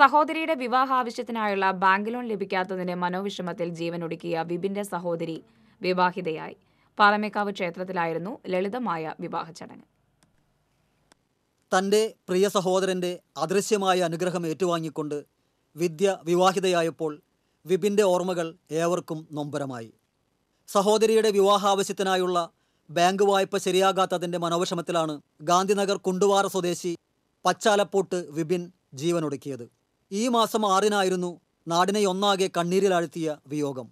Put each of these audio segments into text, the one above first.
സഹോദരിയുടെ വിവാഹ ആവശ്യത്തിനായുള്ള bank loan ലഭിക്കാത്തതിന്റെ മനോവിഷമത്തിൽ ഒടുക്കിയ വിപിന്റെ സഹോദരി വിവാഹിതയായി പാറമേക്കാവ് ക്ഷേത്രത്തിലായിരുന്നു ലളിതമായ വിവാഹ ചടങ്ങ് തൻ്റെ പ്രിയ സഹോദരൻ്റെ അദൃശ്യമായ അനുഗ്രഹം ഏറ്റുവാങ്ങിക്കൊണ്ട് വിദ്യ വിവാഹിതയായപ്പോൾ വിപിൻ്റെ ഓർമ്മകൾ ഏവർക്കും നൊമ്പരമായി സഹോദരിയുടെ ആവശ്യത്തിനായുള്ള ബാങ്ക് വായ്പ ശരിയാകാത്തതിൻ്റെ മനോവിഷമത്തിലാണ് ഗാന്ധിനഗർ കുണ്ടുവാറ സ്വദേശി പച്ചാലപ്പോട്ട് വിപിൻ ജീവനൊടുക്കിയത് ഈ മാസം ആറിനായിരുന്നു നാടിനെ ഒന്നാകെ കണ്ണീരിലാഴ്ത്തിയ വിയോഗം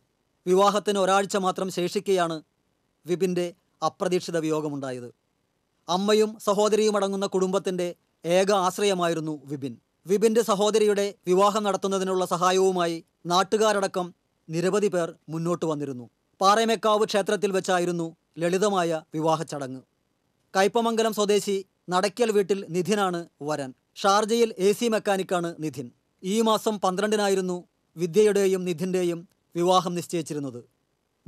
വിവാഹത്തിന് ഒരാഴ്ച മാത്രം ശേഷിക്കെയാണ് വിപിൻ്റെ അപ്രതീക്ഷിത വിയോഗമുണ്ടായത് അമ്മയും സഹോദരിയും അടങ്ങുന്ന കുടുംബത്തിൻ്റെ ഏക ആശ്രയമായിരുന്നു വിപിൻ വിപിൻ്റെ സഹോദരിയുടെ വിവാഹം നടത്തുന്നതിനുള്ള സഹായവുമായി നാട്ടുകാരടക്കം നിരവധി പേർ മുന്നോട്ട് വന്നിരുന്നു പാറമേക്കാവ് ക്ഷേത്രത്തിൽ വെച്ചായിരുന്നു ലളിതമായ വിവാഹ ചടങ്ങ് കയ്പമംഗലം സ്വദേശി നടക്കൽ വീട്ടിൽ നിധിനാണ് വരൻ ഷാർജയിൽ എ സി മെക്കാനിക്കാണ് നിധിൻ ഈ മാസം പന്ത്രണ്ടിനായിരുന്നു വിദ്യയുടെയും നിധിൻ്റെയും വിവാഹം നിശ്ചയിച്ചിരുന്നത്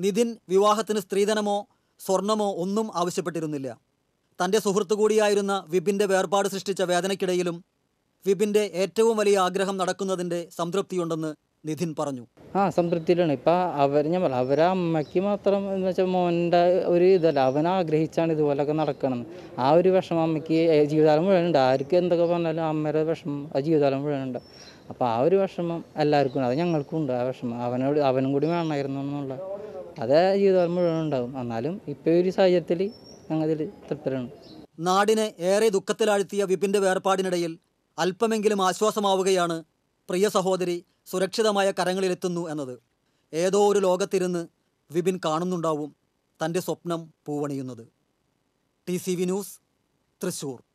നിധിൻ വിവാഹത്തിന് സ്ത്രീധനമോ സ്വർണമോ ഒന്നും ആവശ്യപ്പെട്ടിരുന്നില്ല തൻ്റെ സുഹൃത്തു കൂടിയായിരുന്ന വിപിൻ്റെ വേർപാട് സൃഷ്ടിച്ച വേദനയ്ക്കിടയിലും വിപിൻ്റെ ഏറ്റവും വലിയ ആഗ്രഹം നടക്കുന്നതിൻ്റെ സംതൃപ്തിയുണ്ടെന്ന് നിധിൻ പറഞ്ഞു ആ സംതൃപ്തിയിലാണ് ഇപ്പം അവർ ഞാൻ പറയാം അവരെ അമ്മയ്ക്ക് മാത്രം എന്ന് വെച്ചാൽ മോൻ്റെ ഒരു ഇതല്ല അവൻ ആഗ്രഹിച്ചാണ് ഇതുപോലൊക്കെ നടക്കണം ആ ഒരു വിഷമം അമ്മയ്ക്ക് ജീവിതകാലം മുഴുവനുണ്ട് ആർക്ക് എന്തൊക്കെ പറഞ്ഞാലും അമ്മയുടെ വിഷമം ആ ജീവിതകാലം മുഴുവനുണ്ട് അപ്പോൾ ആ ഒരു വിഷമം എല്ലാവർക്കും അത് ഞങ്ങൾക്കും ഉണ്ട് ആ വിഷമം അവനോട് അവനും കൂടി വേണമായിരുന്നു എന്നുള്ള അത് ജീവിതം മുഴുവൻ ഉണ്ടാകും എന്നാലും ഇപ്പോൾ ഒരു സാഹചര്യത്തിൽ ഞങ്ങളതിൽ തൃപ്തരാണ് നാടിനെ ഏറെ ദുഃഖത്തിലാഴ്ത്തിയ വിപിൻ്റെ വേർപാടിനിടയിൽ അല്പമെങ്കിലും ആശ്വാസമാവുകയാണ് പ്രിയ സഹോദരി സുരക്ഷിതമായ കരങ്ങളിലെത്തുന്നു എന്നത് ഏതോ ഒരു ലോകത്തിരുന്ന് വിപിൻ കാണുന്നുണ്ടാവും തൻ്റെ സ്വപ്നം പൂവണിയുന്നത് T C V news Thrissur